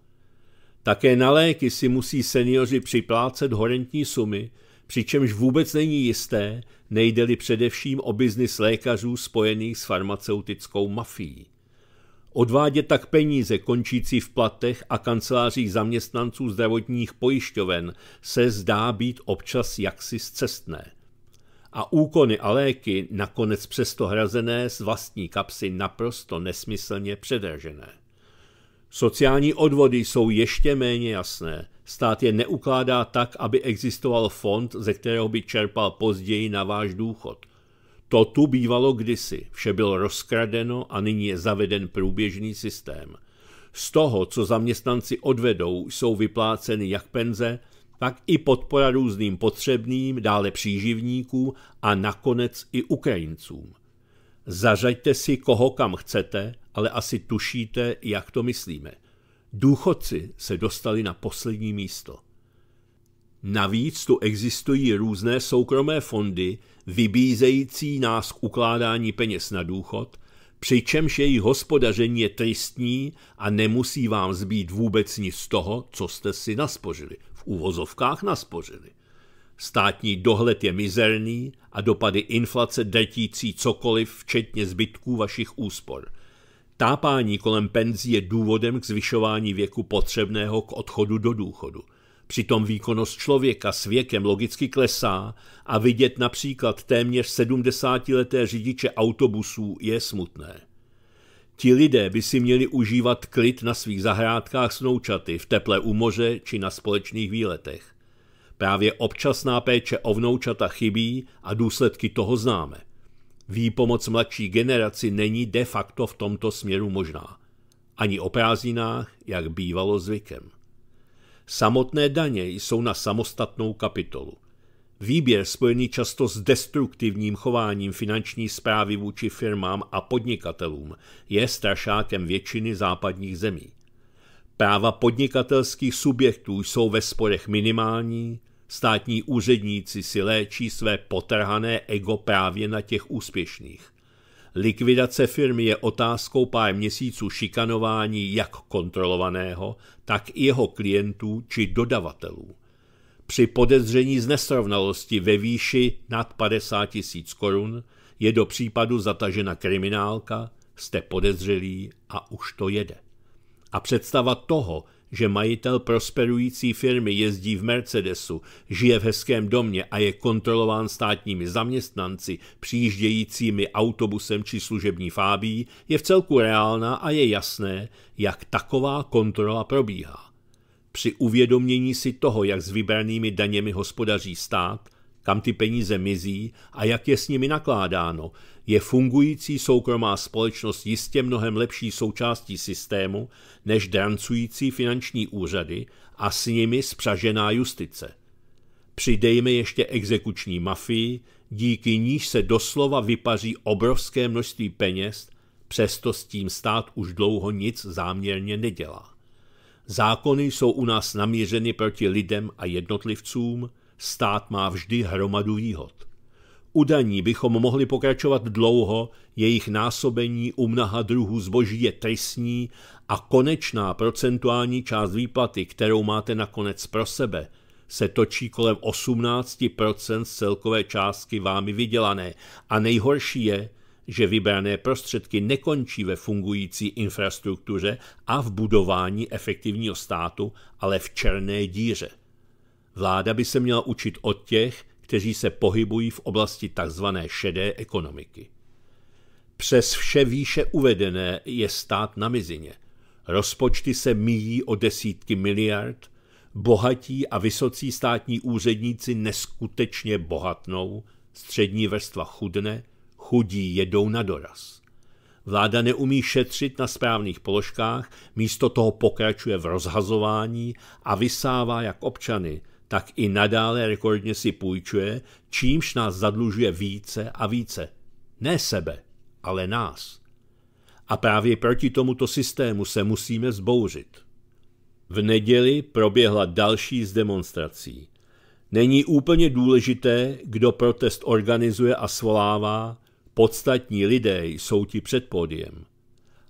Také na léky si musí seniori připlácet horentní sumy, přičemž vůbec není jisté, nejde-li především o biznis lékařů spojených s farmaceutickou mafií. Odvádět tak peníze končící v platech a kancelářích zaměstnanců zdravotních pojišťoven se zdá být občas jaksi zcestné a úkony a léky, nakonec přesto hrazené z vlastní kapsy naprosto nesmyslně předražené. Sociální odvody jsou ještě méně jasné. Stát je neukládá tak, aby existoval fond, ze kterého by čerpal později na váš důchod. To tu bývalo kdysi, vše bylo rozkradeno a nyní je zaveden průběžný systém. Z toho, co zaměstnanci odvedou, jsou vypláceny jak penze, tak i podpora různým potřebným, dále příživníků a nakonec i Ukrajincům. Zařaďte si koho kam chcete, ale asi tušíte, jak to myslíme. Důchodci se dostali na poslední místo. Navíc tu existují různé soukromé fondy, vybízející nás k ukládání peněz na důchod, přičemž jejich hospodaření je tristní a nemusí vám zbýt vůbec nic z toho, co jste si naspořili – Uvozovkách úvozovkách naspořili. Státní dohled je mizerný a dopady inflace detící cokoliv, včetně zbytků vašich úspor. Tápání kolem penzí je důvodem k zvyšování věku potřebného k odchodu do důchodu. Přitom výkonnost člověka s věkem logicky klesá a vidět například téměř 70-leté řidiče autobusů je smutné. Ti lidé by si měli užívat klid na svých zahrádkách s v teple u moře či na společných výletech. Právě občasná péče o vnoučata chybí a důsledky toho známe. Výpomoc mladší generaci není de facto v tomto směru možná. Ani o prázdninách, jak bývalo zvykem. Samotné daně jsou na samostatnou kapitolu – Výběr spojený často s destruktivním chováním finanční zprávy vůči firmám a podnikatelům je strašákem většiny západních zemí. Práva podnikatelských subjektů jsou ve sporech minimální, státní úředníci si léčí své potrhané ego právě na těch úspěšných. Likvidace firmy je otázkou pár měsíců šikanování jak kontrolovaného, tak i jeho klientů či dodavatelů při podezření z nesrovnalosti ve výši nad 50 tisíc korun je do případu zatažena kriminálka, jste podezřelí a už to jede. A představa toho, že majitel prosperující firmy jezdí v Mercedesu, žije v hezkém domě a je kontrolován státními zaměstnanci, přijíždějícími autobusem či služební fábí, je v celku reálná a je jasné, jak taková kontrola probíhá při uvědomění si toho, jak s vybranými daněmi hospodaří stát, kam ty peníze mizí a jak je s nimi nakládáno, je fungující soukromá společnost jistě mnohem lepší součástí systému než drancující finanční úřady a s nimi spřažená justice. Přidejme ještě exekuční mafii, díky níž se doslova vypaří obrovské množství peněz, přesto s tím stát už dlouho nic záměrně nedělá. Zákony jsou u nás namířeny proti lidem a jednotlivcům, stát má vždy hromadu výhod. U daní bychom mohli pokračovat dlouho, jejich násobení u mnoha druhů zboží je trysní a konečná procentuální část výplaty, kterou máte nakonec pro sebe, se točí kolem 18% z celkové částky vámi vydělané a nejhorší je, že vybrané prostředky nekončí ve fungující infrastruktuře a v budování efektivního státu, ale v černé díře. Vláda by se měla učit od těch, kteří se pohybují v oblasti tzv. šedé ekonomiky. Přes vše výše uvedené je stát na mizině. Rozpočty se míjí o desítky miliard, bohatí a vysocí státní úředníci neskutečně bohatnou, střední vrstva chudne, chudí jedou na doraz. Vláda neumí šetřit na správných položkách, místo toho pokračuje v rozhazování a vysává jak občany, tak i nadále rekordně si půjčuje, čímž nás zadlužuje více a více. Ne sebe, ale nás. A právě proti tomuto systému se musíme zbouřit. V neděli proběhla další z demonstrací. Není úplně důležité, kdo protest organizuje a svolává, Podstatní lidé jsou ti před pódiem.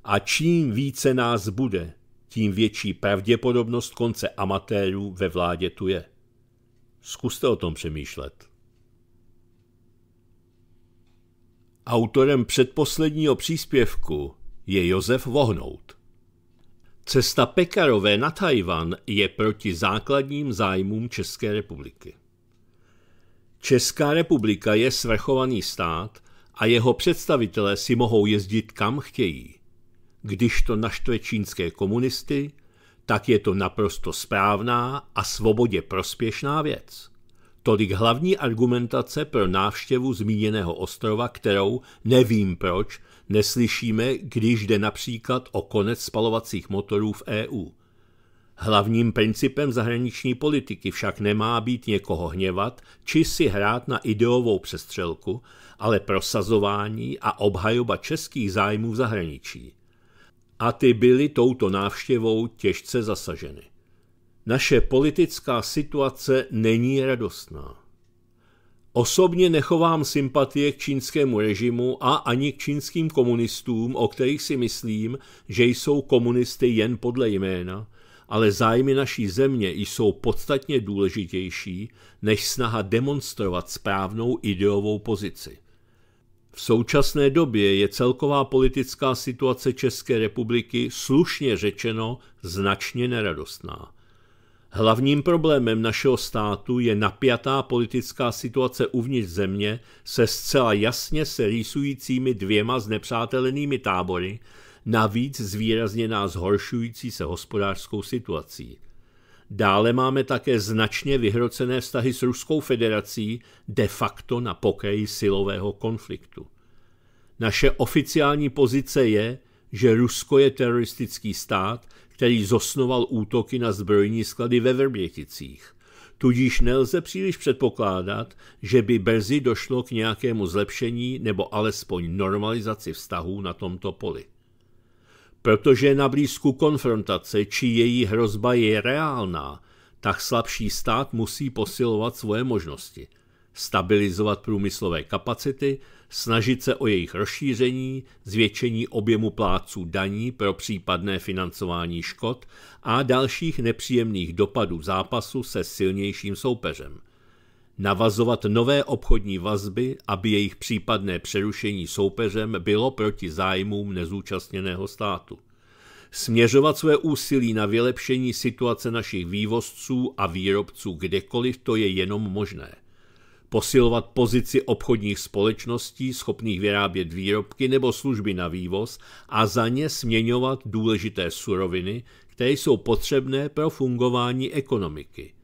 A čím více nás bude, tím větší pravděpodobnost konce amatérů ve vládě tu je. Zkuste o tom přemýšlet. Autorem předposledního příspěvku je Josef Vohnout. Cesta Pekarové na Tajvan je proti základním zájmům České republiky. Česká republika je svrchovaný stát, a jeho představitelé si mohou jezdit kam chtějí. Když to naštve čínské komunisty, tak je to naprosto správná a svobodě prospěšná věc. Tolik hlavní argumentace pro návštěvu zmíněného ostrova, kterou, nevím proč, neslyšíme, když jde například o konec spalovacích motorů v EU. Hlavním principem zahraniční politiky však nemá být někoho hněvat či si hrát na ideovou přestřelku, ale prosazování a obhajoba českých zájmů v zahraničí. A ty byly touto návštěvou těžce zasaženy. Naše politická situace není radostná. Osobně nechovám sympatie k čínskému režimu a ani k čínským komunistům, o kterých si myslím, že jsou komunisty jen podle jména – ale zájmy naší země jsou podstatně důležitější než snaha demonstrovat správnou ideovou pozici. V současné době je celková politická situace České republiky slušně řečeno značně neradostná. Hlavním problémem našeho státu je napjatá politická situace uvnitř země se zcela jasně se rýsujícími dvěma znepřátelenými tábory, navíc zvýrazněná zhoršující se hospodářskou situací. Dále máme také značně vyhrocené vztahy s Ruskou federací de facto na pokraji silového konfliktu. Naše oficiální pozice je, že Rusko je teroristický stát, který zosnoval útoky na zbrojní sklady ve Verběticích. Tudíž nelze příliš předpokládat, že by brzy došlo k nějakému zlepšení nebo alespoň normalizaci vztahů na tomto poli. Protože je na blízku konfrontace či její hrozba je reálná, tak slabší stát musí posilovat svoje možnosti, stabilizovat průmyslové kapacity, snažit se o jejich rozšíření, zvětšení objemu pláců daní pro případné financování škod a dalších nepříjemných dopadů zápasu se silnějším soupeřem – navazovat nové obchodní vazby, aby jejich případné přerušení soupeřem bylo proti zájmům nezúčastněného státu. Směřovat své úsilí na vylepšení situace našich vývozců a výrobců kdekoliv to je jenom možné. Posilovat pozici obchodních společností schopných vyrábět výrobky nebo služby na vývoz a za ně směňovat důležité suroviny, které jsou potřebné pro fungování ekonomiky –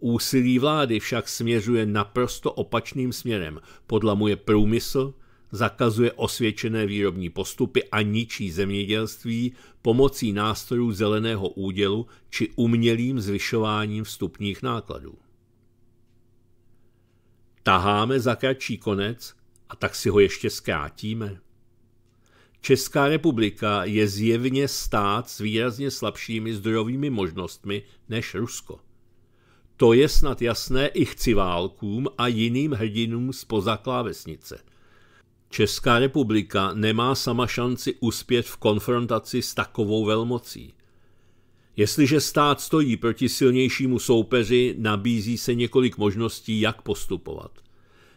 Úsilí vlády však směřuje naprosto opačným směrem, podlamuje průmysl, zakazuje osvědčené výrobní postupy a ničí zemědělství pomocí nástrojů zeleného údělu či umělým zvyšováním vstupních nákladů. Taháme za kratší konec a tak si ho ještě zkrátíme. Česká republika je zjevně stát s výrazně slabšími zdrojovými možnostmi než Rusko. To je snad jasné i chci válkům a jiným hrdinům spoza klávesnice. Česká republika nemá sama šanci uspět v konfrontaci s takovou velmocí. Jestliže stát stojí proti silnějšímu soupeři, nabízí se několik možností, jak postupovat.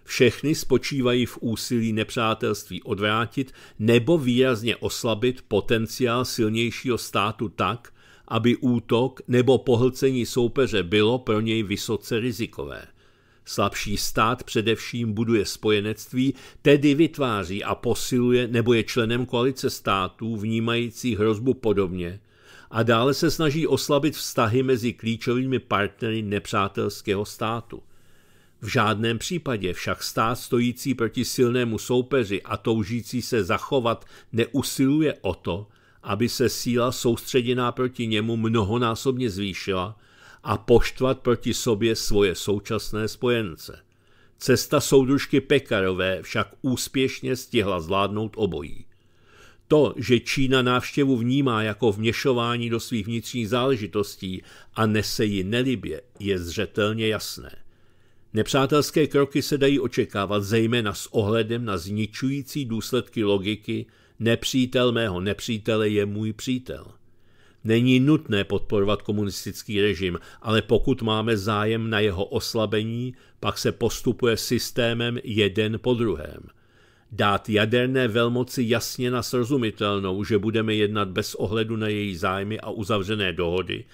Všechny spočívají v úsilí nepřátelství odvrátit nebo výrazně oslabit potenciál silnějšího státu tak, aby útok nebo pohlcení soupeře bylo pro něj vysoce rizikové. Slabší stát především buduje spojenectví, tedy vytváří a posiluje nebo je členem koalice států vnímající hrozbu podobně a dále se snaží oslabit vztahy mezi klíčovými partnery nepřátelského státu. V žádném případě však stát stojící proti silnému soupeři a toužící se zachovat neusiluje o to, aby se síla soustředěná proti němu mnohonásobně zvýšila a poštvat proti sobě svoje současné spojence. Cesta soudružky Pekarové však úspěšně stihla zvládnout obojí. To, že Čína návštěvu vnímá jako vměšování do svých vnitřních záležitostí a nese ji nelibě, je zřetelně jasné. Nepřátelské kroky se dají očekávat zejména s ohledem na zničující důsledky logiky, Nepřítel mého nepřítele je můj přítel. Není nutné podporovat komunistický režim, ale pokud máme zájem na jeho oslabení, pak se postupuje systémem jeden po druhém. Dát jaderné velmoci jasně na srozumitelnou, že budeme jednat bez ohledu na její zájmy a uzavřené dohody,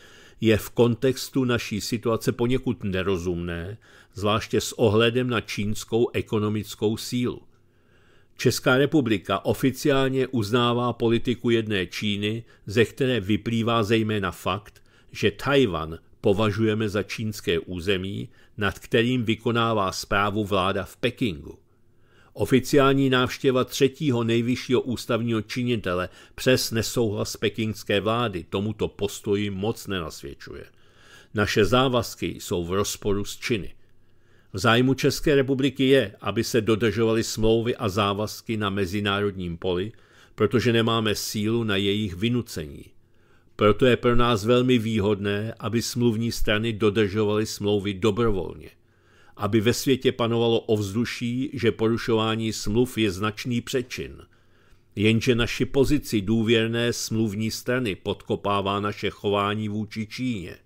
je v kontextu naší situace poněkud nerozumné, zvláště s ohledem na čínskou ekonomickou sílu. Česká republika oficiálně uznává politiku jedné Číny, ze které vyplývá zejména fakt, že Tajvan považujeme za čínské území, nad kterým vykonává zprávu vláda v Pekingu. Oficiální návštěva třetího nejvyššího ústavního činitele přes nesouhlas pekingské vlády tomuto postoji moc nenasvědčuje. Naše závazky jsou v rozporu s činy. V zájmu České republiky je, aby se dodržovaly smlouvy a závazky na mezinárodním poli, protože nemáme sílu na jejich vynucení. Proto je pro nás velmi výhodné, aby smluvní strany dodržovaly smlouvy dobrovolně. Aby ve světě panovalo ovzduší, že porušování smluv je značný přečin. Jenže naši pozici důvěrné smluvní strany podkopává naše chování vůči Číně –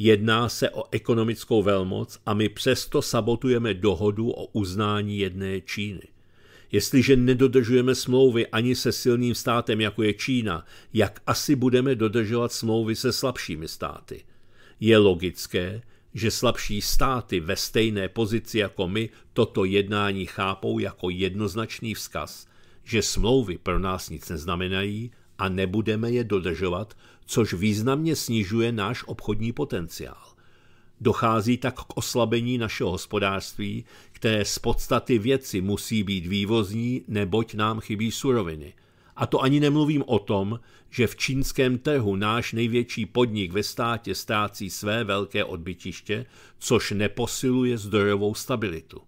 Jedná se o ekonomickou velmoc a my přesto sabotujeme dohodu o uznání jedné Číny. Jestliže nedodržujeme smlouvy ani se silným státem, jako je Čína, jak asi budeme dodržovat smlouvy se slabšími státy? Je logické, že slabší státy ve stejné pozici jako my toto jednání chápou jako jednoznačný vzkaz, že smlouvy pro nás nic neznamenají a nebudeme je dodržovat, což významně snižuje náš obchodní potenciál. Dochází tak k oslabení našeho hospodářství, které z podstaty věci musí být vývozní, neboť nám chybí suroviny. A to ani nemluvím o tom, že v čínském trhu náš největší podnik ve státě ztrácí své velké odbytiště, což neposiluje zdrojovou stabilitu.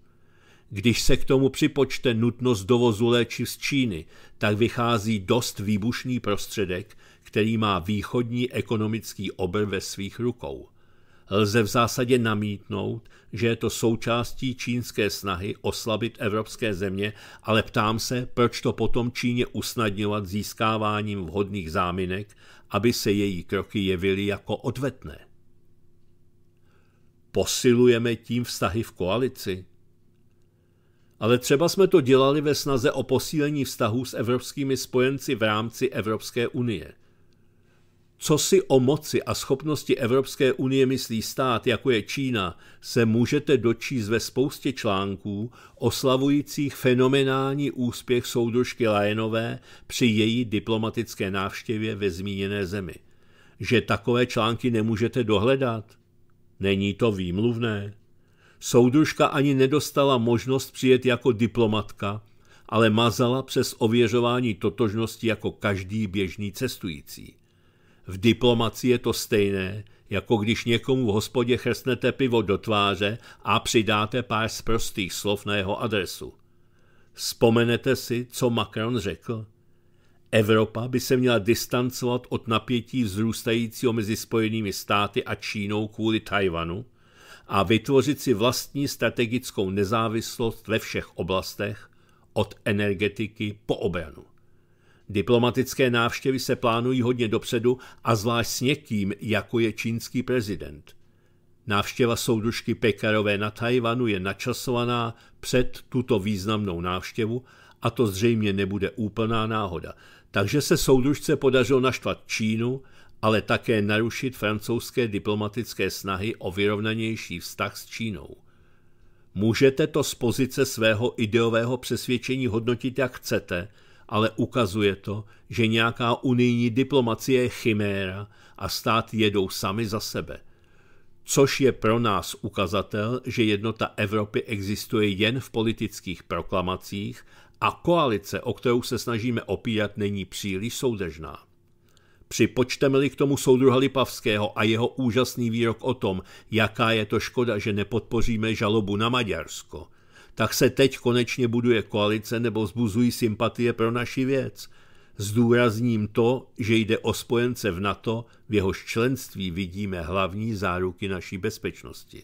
Když se k tomu připočte nutnost dovozu léčiv z Číny, tak vychází dost výbušný prostředek, který má východní ekonomický obr ve svých rukou. Lze v zásadě namítnout, že je to součástí čínské snahy oslabit evropské země, ale ptám se, proč to potom Číně usnadňovat získáváním vhodných záminek, aby se její kroky jevily jako odvetné. Posilujeme tím vztahy v koalici. Ale třeba jsme to dělali ve snaze o posílení vztahů s evropskými spojenci v rámci Evropské unie. Co si o moci a schopnosti Evropské unie myslí stát, jako je Čína, se můžete dočíst ve spoustě článků oslavujících fenomenální úspěch soudružky Lajenové při její diplomatické návštěvě ve zmíněné zemi. Že takové články nemůžete dohledat? Není to výmluvné. Soudružka ani nedostala možnost přijet jako diplomatka, ale mazala přes ověřování totožnosti jako každý běžný cestující. V diplomaci je to stejné, jako když někomu v hospodě chrstnete pivo do tváře a přidáte pár z prostých slov na jeho adresu. Vzpomenete si, co Macron řekl? Evropa by se měla distancovat od napětí vzrůstajícího mezi Spojenými státy a Čínou kvůli Tajvanu a vytvořit si vlastní strategickou nezávislost ve všech oblastech, od energetiky po obranu. Diplomatické návštěvy se plánují hodně dopředu a zvlášť s někým, jako je čínský prezident. Návštěva soudušky Pekarové na Tajvanu je načasovaná před tuto významnou návštěvu a to zřejmě nebude úplná náhoda. Takže se soudušce podařilo naštvat Čínu, ale také narušit francouzské diplomatické snahy o vyrovnanější vztah s Čínou. Můžete to z pozice svého ideového přesvědčení hodnotit, jak chcete – ale ukazuje to, že nějaká unijní diplomacie je chiméra a stát jedou sami za sebe. Což je pro nás ukazatel, že jednota Evropy existuje jen v politických proklamacích a koalice, o kterou se snažíme opírat, není příliš soudržná. Připočteme-li k tomu soudruha Lipavského a jeho úžasný výrok o tom, jaká je to škoda, že nepodpoříme žalobu na Maďarsko – tak se teď konečně buduje koalice nebo zbuzují sympatie pro naši věc. Zdůrazním to, že jde o spojence v NATO, v jehož členství vidíme hlavní záruky naší bezpečnosti.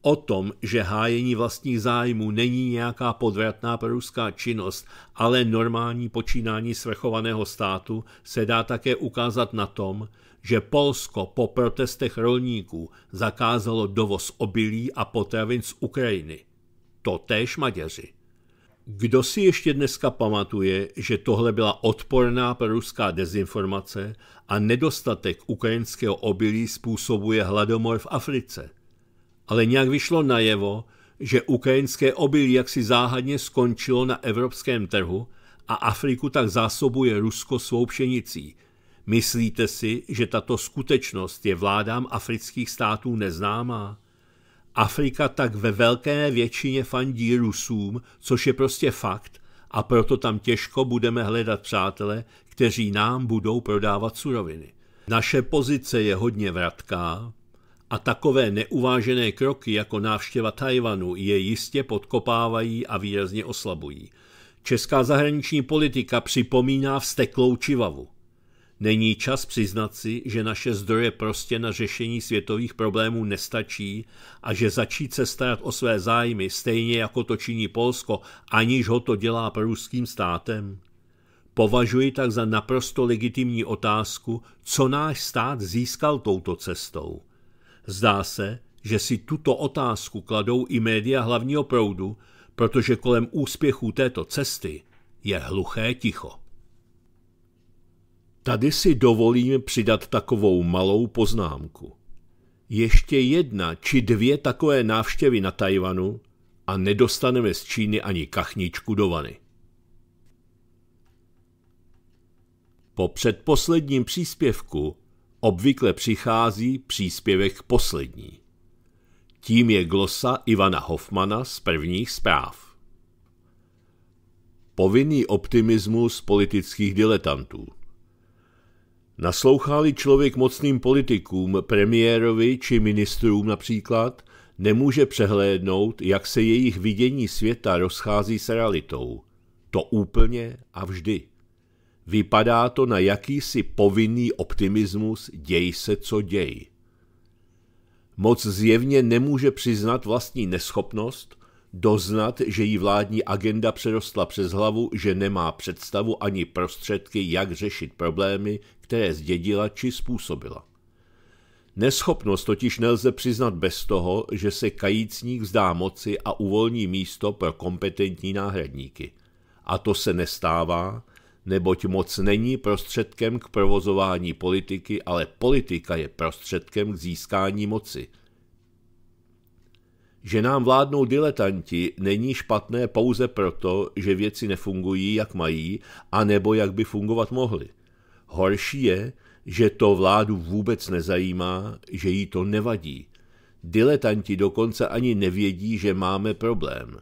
O tom, že hájení vlastních zájmů není nějaká podvratná proruská činnost, ale normální počínání svrchovaného státu, se dá také ukázat na tom, že Polsko po protestech rolníků zakázalo dovoz obilí a potravin z Ukrajiny – to též Maďaři. Kdo si ještě dneska pamatuje, že tohle byla odporná proruská dezinformace a nedostatek ukrajinského obilí způsobuje hladomor v Africe? Ale nějak vyšlo najevo, že ukrajinské obilí jaksi záhadně skončilo na evropském trhu a Afriku tak zásobuje Rusko svou pšenicí. Myslíte si, že tato skutečnost je vládám afrických států neznámá? Afrika tak ve velké většině fandí Rusům, což je prostě fakt, a proto tam těžko budeme hledat přátele, kteří nám budou prodávat suroviny. Naše pozice je hodně vratká a takové neuvážené kroky jako návštěva Tajvanu je jistě podkopávají a výrazně oslabují. Česká zahraniční politika připomíná vsteklou čivavu. Není čas přiznat si, že naše zdroje prostě na řešení světových problémů nestačí a že začít se starat o své zájmy, stejně jako to činí Polsko, aniž ho to dělá pruským státem? Považuji tak za naprosto legitimní otázku, co náš stát získal touto cestou. Zdá se, že si tuto otázku kladou i média hlavního proudu, protože kolem úspěchů této cesty je hluché ticho. Tady si dovolím přidat takovou malou poznámku. Ještě jedna či dvě takové návštěvy na Tajvanu a nedostaneme z Číny ani kachničku do vany. Po předposledním příspěvku obvykle přichází příspěvek poslední. Tím je glosa Ivana Hoffmana z prvních zpráv. Povinný optimismus politických diletantů. Naslouchá-li člověk mocným politikům, premiérovi či ministrům například, nemůže přehlédnout, jak se jejich vidění světa rozchází s realitou. To úplně a vždy. Vypadá to na jakýsi povinný optimismus děj se co děj. Moc zjevně nemůže přiznat vlastní neschopnost, doznat, že jí vládní agenda přerostla přes hlavu, že nemá představu ani prostředky, jak řešit problémy, které zdědila či způsobila. Neschopnost totiž nelze přiznat bez toho, že se kajícník vzdá moci a uvolní místo pro kompetentní náhradníky. A to se nestává, neboť moc není prostředkem k provozování politiky, ale politika je prostředkem k získání moci – že nám vládnou diletanti není špatné pouze proto, že věci nefungují, jak mají, a nebo jak by fungovat mohly. Horší je, že to vládu vůbec nezajímá, že jí to nevadí. Diletanti dokonce ani nevědí, že máme problém.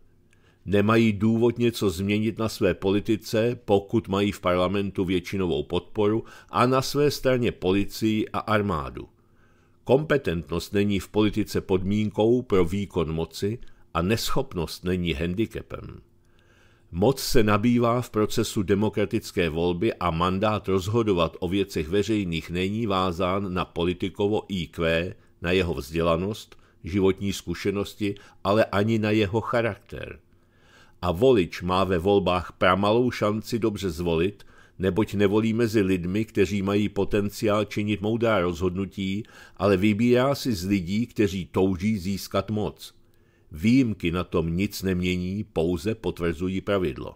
Nemají důvod něco změnit na své politice, pokud mají v parlamentu většinovou podporu a na své straně policii a armádu. Kompetentnost není v politice podmínkou pro výkon moci a neschopnost není handicapem. Moc se nabývá v procesu demokratické volby a mandát rozhodovat o věcech veřejných není vázán na politikovo IQ, na jeho vzdělanost, životní zkušenosti, ale ani na jeho charakter. A volič má ve volbách pramalou šanci dobře zvolit, neboť nevolí mezi lidmi, kteří mají potenciál činit moudrá rozhodnutí, ale vybírá si z lidí, kteří touží získat moc. Výjimky na tom nic nemění, pouze potvrzují pravidlo.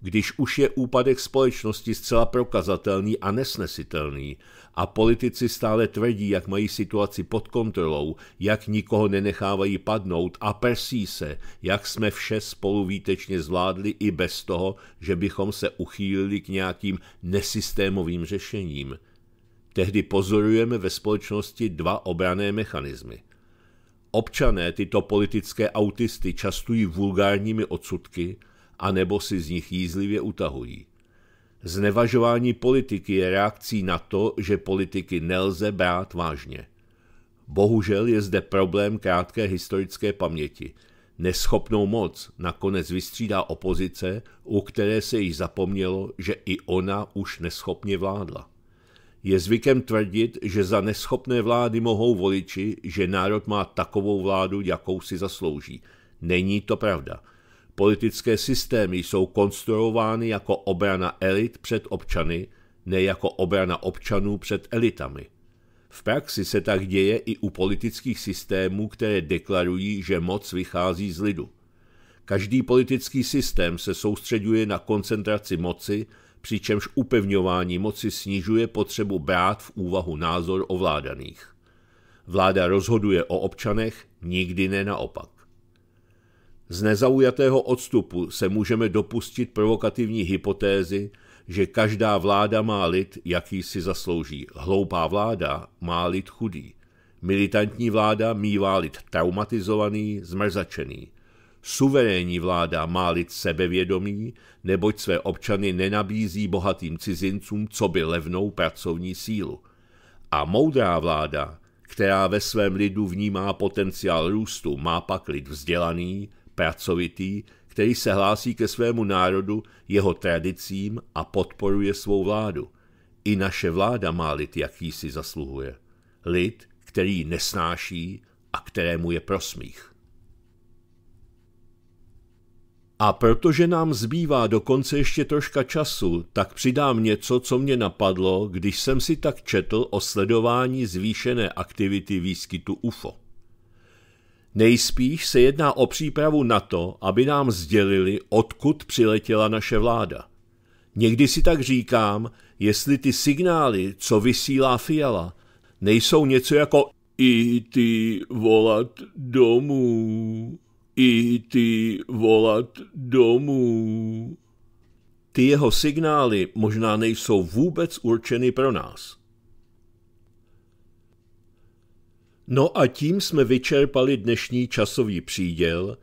Když už je úpadek společnosti zcela prokazatelný a nesnesitelný a politici stále tvrdí, jak mají situaci pod kontrolou, jak nikoho nenechávají padnout a persí se, jak jsme vše spolu výtečně zvládli i bez toho, že bychom se uchýlili k nějakým nesystémovým řešením. Tehdy pozorujeme ve společnosti dva obrané mechanismy. Občané tyto politické autisty častují vulgárními odsudky, anebo si z nich jízlivě utahují. Znevažování politiky je reakcí na to, že politiky nelze brát vážně. Bohužel je zde problém krátké historické paměti. Neschopnou moc nakonec vystřídá opozice, u které se již zapomnělo, že i ona už neschopně vládla. Je zvykem tvrdit, že za neschopné vlády mohou voliči, že národ má takovou vládu, jakou si zaslouží. Není to pravda. Politické systémy jsou konstruovány jako obrana elit před občany, ne jako obrana občanů před elitami. V praxi se tak děje i u politických systémů, které deklarují, že moc vychází z lidu. Každý politický systém se soustředuje na koncentraci moci, přičemž upevňování moci snižuje potřebu brát v úvahu názor ovládaných. Vláda rozhoduje o občanech, nikdy ne naopak. Z nezaujatého odstupu se můžeme dopustit provokativní hypotézy, že každá vláda má lid, jaký si zaslouží. Hloupá vláda má lid chudý. Militantní vláda mývá lid traumatizovaný, zmrzačený. Suverénní vláda má lid sebevědomý, neboť své občany nenabízí bohatým cizincům co by levnou pracovní sílu. A moudrá vláda, která ve svém lidu vnímá potenciál růstu, má pak lid vzdělaný, pracovitý, který se hlásí ke svému národu, jeho tradicím a podporuje svou vládu. I naše vláda má lid, jaký si zasluhuje. Lid, který nesnáší a kterému je prosmích. A protože nám zbývá dokonce ještě troška času, tak přidám něco, co mě napadlo, když jsem si tak četl o sledování zvýšené aktivity výskytu UFO. Nejspíš se jedná o přípravu na to, aby nám sdělili, odkud přiletěla naše vláda. Někdy si tak říkám, jestli ty signály, co vysílá Fiala, nejsou něco jako i ty volat domů, i ty volat domů. Ty jeho signály možná nejsou vůbec určeny pro nás. No a tím jsme vyčerpali dnešní časový příděl,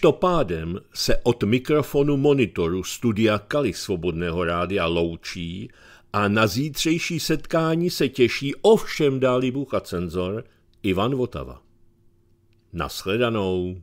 to pádem se od mikrofonu monitoru studia Kali Svobodného rádia loučí a na zítřejší setkání se těší ovšem dáli bucha cenzor Ivan Votava. Nashledanou.